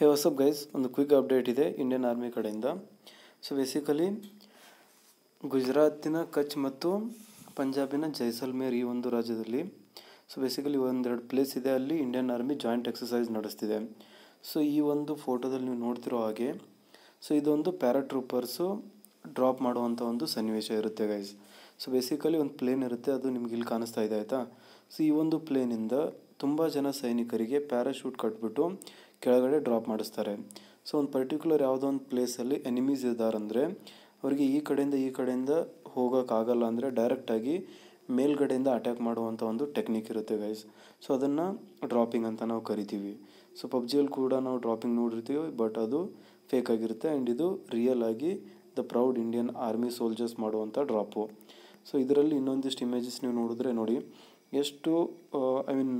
ಹೇ what's up guys ಒಂದು quick update ಇದೆ Indian army ಕಡೆಯಿಂದ ಸೊ ಬೇಸಿಕಲಿ ಗುಜರಾತಿನ ಕಚ್ ಮತ್ತು ಪಂಜಾಬಿನ ಜೈಸಲ್ಮೇರ್ ಈ ಒಂದು ರಾಜ್ಯದಲ್ಲಿ ಸೊ ಬೇಸಿಕಲಿ ಒಂದೆರಡು ಪ್ಲೇಸ್ ಇದೆ ಅಲ್ಲಿ ಇಂಡಿಯನ್ ಆರ್ಮಿ ಜಾಯಿಂಟ್ ಎಕ್ಸಸೈಸ್ ನಡೆಸ್ತಿದೆ ಸೊ ಈ ಒಂದು ಫೋಟೋದಲ್ಲಿ ನೀವು ನೋಡ್ತಿರೋ ಹಾಗೆ ಸೊ ಇದೊಂದು ಪ್ಯಾರಾಟ್ರೂಪರ್ಸು ಡ್ರಾಪ್ ಮಾಡುವಂಥ ಒಂದು ಸನ್ನಿವೇಶ ಇರುತ್ತೆ ಗೈಸ್ ಸೊ ಬೇಸಿಕಲಿ ಒಂದು ಪ್ಲೇನ್ ಇರುತ್ತೆ ಅದು ನಿಮ್ಗೆ ಇಲ್ಲಿ ಕಾಣಿಸ್ತಾ ಇದೆ ಆಯಿತಾ ಸೊ ಈ ಒಂದು ಪ್ಲೇನಿಂದ ತುಂಬ ಜನ ಸೈನಿಕರಿಗೆ ಪ್ಯಾರಾಶೂಟ್ ಕಟ್ಬಿಟ್ಟು ಕೆಳಗಡೆ ಡ್ರಾಪ್ ಮಾಡಿಸ್ತಾರೆ ಸೊ ಒಂದು ಪರ್ಟಿಕ್ಯುಲರ್ ಯಾವುದೋ ಒಂದು ಪ್ಲೇಸಲ್ಲಿ ಎನಿಮೀಸ್ ಇದ್ದಾರಂದರೆ ಅವರಿಗೆ ಈ ಕಡೆಯಿಂದ ಈ ಕಡೆಯಿಂದ ಹೋಗೋಕ್ಕಾಗಲ್ಲ ಅಂದರೆ ಡೈರೆಕ್ಟಾಗಿ ಮೇಲ್ಗಡೆಯಿಂದ ಅಟ್ಯಾಕ್ ಮಾಡುವಂಥ ಒಂದು ಟೆಕ್ನಿಕ್ ಇರುತ್ತೆ ಗೈಸ್ ಸೊ ಅದನ್ನು ಡ್ರಾಪಿಂಗ್ ಅಂತ ನಾವು ಕರಿತೀವಿ ಸೊ ಪಬ್ಜಿಯಲ್ಲಿ ಕೂಡ ನಾವು ಡ್ರಾಪಿಂಗ್ ನೋಡಿರ್ತೀವಿ ಬಟ್ ಅದು ಫೇಕ್ ಆಗಿರುತ್ತೆ ಆ್ಯಂಡ್ ಇದು ರಿಯಲ್ ಆಗಿ the proud Indian army soldiers ಮಾಡುವಂಥ ಡ್ರಾಪು ಸೊ ಇದರಲ್ಲಿ ಇನ್ನೊಂದಿಷ್ಟು ಇಮೇಜಸ್ ನೀವು ನೋಡಿದ್ರೆ ನೋಡಿ ಎಷ್ಟು ಐ ಮೀನ್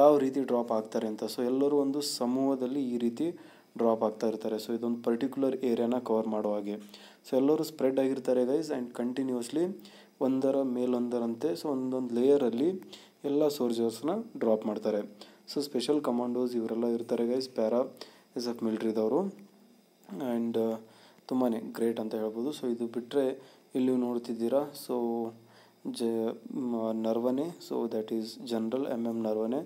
ಯಾವ ರೀತಿ ಡ್ರಾಪ್ ಆಗ್ತಾರೆ ಅಂತ ಸೊ ಎಲ್ಲರೂ ಒಂದು ಸಮೂಹದಲ್ಲಿ ಈ ರೀತಿ ಡ್ರಾಪ್ ಆಗ್ತಾ ಇರ್ತಾರೆ ಸೊ ಇದೊಂದು ಪರ್ಟಿಕ್ಯುಲರ್ ಏರಿಯಾನ ಕವರ್ ಮಾಡೋ ಹಾಗೆ ಸೊ ಎಲ್ಲರೂ ಸ್ಪ್ರೆಡ್ ಆಗಿರ್ತಾರೆ ಗೈಸ್ ಆ್ಯಂಡ್ ಕಂಟಿನ್ಯೂಸ್ಲಿ ಒಂದರ ಮೇಲೊಂದರಂತೆ ಸೊ ಒಂದೊಂದು ಲೇಯರಲ್ಲಿ ಎಲ್ಲ ಸೋರ್ಜರ್ಸ್ನ ಡ್ರಾಪ್ ಮಾಡ್ತಾರೆ ಸೊ ಸ್ಪೆಷಲ್ ಕಮಾಂಡೋಸ್ ಇವರೆಲ್ಲ ಇರ್ತಾರೆ ಗೈಸ್ ಪ್ಯಾರಾ ಎಸ್ ಎಫ್ ಮಿಲ್ಟ್ರಿದವರು ಆ್ಯಂಡ್ ತುಂಬಾ ಗ್ರೇಟ್ ಅಂತ ಹೇಳ್ಬೋದು ಸೊ ಇದು ಬಿಟ್ಟರೆ ಇಲ್ಲಿ ನೋಡ್ತಿದ್ದೀರಾ ಸೊ ಜ Naravane so that is General M M Naravane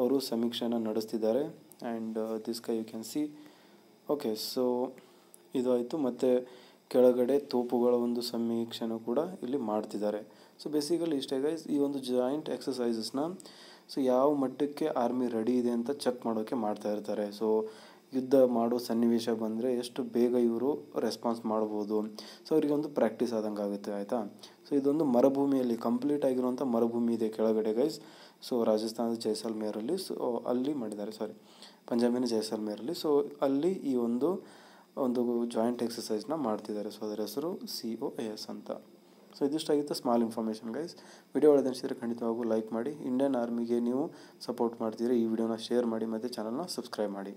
ಅವರು ಸಮೀಕ್ಷೆಯನ್ನು ನಡೆಸ್ತಿದ್ದಾರೆ and this guy you can see okay so ಇದು ಆಯಿತು ಮತ್ತು ಕೆಳಗಡೆ ತೋಪುಗಳ ಒಂದು ಸಮೀಕ್ಷೆನೂ ಕೂಡ ಇಲ್ಲಿ ಮಾಡ್ತಿದ್ದಾರೆ ಸೊ ಬೇಸಿಕಲಿ ಇಷ್ಟೇ ಗೈಸ್ ಈ ಒಂದು ಜಾಯಿಂಟ್ ಎಕ್ಸಸೈಸಸ್ನ ಸೊ ಯಾವ ಮಟ್ಟಕ್ಕೆ ಆರ್ಮಿ ರೆಡಿ ಇದೆ ಅಂತ ಚೆಕ್ ಮಾಡೋಕ್ಕೆ ಮಾಡ್ತಾ ಇರ್ತಾರೆ ಸೊ ಯುದ್ಧ ಮಾಡೋ ಸನ್ನಿವೇಶ ಬಂದರೆ ಎಷ್ಟು ಬೇಗ ಇವರು ರೆಸ್ಪಾನ್ಸ್ ಮಾಡ್ಬೋದು ಸೊ ಒಂದು ಪ್ರಾಕ್ಟೀಸ್ ಆದಂಗೆ ಆಗುತ್ತೆ ಆಯಿತಾ ಸೊ ಇದೊಂದು ಮರುಭೂಮಿಯಲ್ಲಿ ಕಂಪ್ಲೀಟ್ ಆಗಿರುವಂಥ ಮರುಭೂಮಿ ಇದೆ ಕೆಳಗಡೆ ಗೈಸ್ ಸೊ ರಾಜಸ್ಥಾನದ ಜೈಸಲ್ಮೇರಲ್ಲಿ ಸೊ ಅಲ್ಲಿ ಮಾಡಿದ್ದಾರೆ ಸಾರಿ ಪಂಜಾಬಿನ ಜೈಸಲ್ಮೇರಲ್ಲಿ ಸೊ ಅಲ್ಲಿ ಈ ಒಂದು ಒಂದು ಜಾಯಿಂಟ್ ಎಕ್ಸಸೈಸ್ನ ಮಾಡ್ತಿದ್ದಾರೆ ಸೊ ಅದರ ಹೆಸರು ಸಿ ಒ ಎ ಎಸ್ ಅಂತ ಸೊ ಇದಿಷ್ಟಾಗಿತ್ತು ಸ್ಮಾಲ್ ಇನ್ಫಾರ್ಮೇಷನ್ ಗೈಸ್ ವಿಡಿಯೋ ಅನಿಸಿದರೆ ಖಂಡಿತವಾಗೂ ಲೈಕ್ ಮಾಡಿ ಇಂಡಿಯನ್ ಆರ್ಮಿಗೆ ನೀವು ಸಪೋರ್ಟ್ ಮಾಡ್ತೀರಿ ಈ ವಿಡಿಯೋನ ಶೇರ್ ಮಾಡಿ ಮತ್ತು ಚಾನಲ್ನ ಸಬ್ಸ್ಕ್ರೈಬ್ ಮಾಡಿ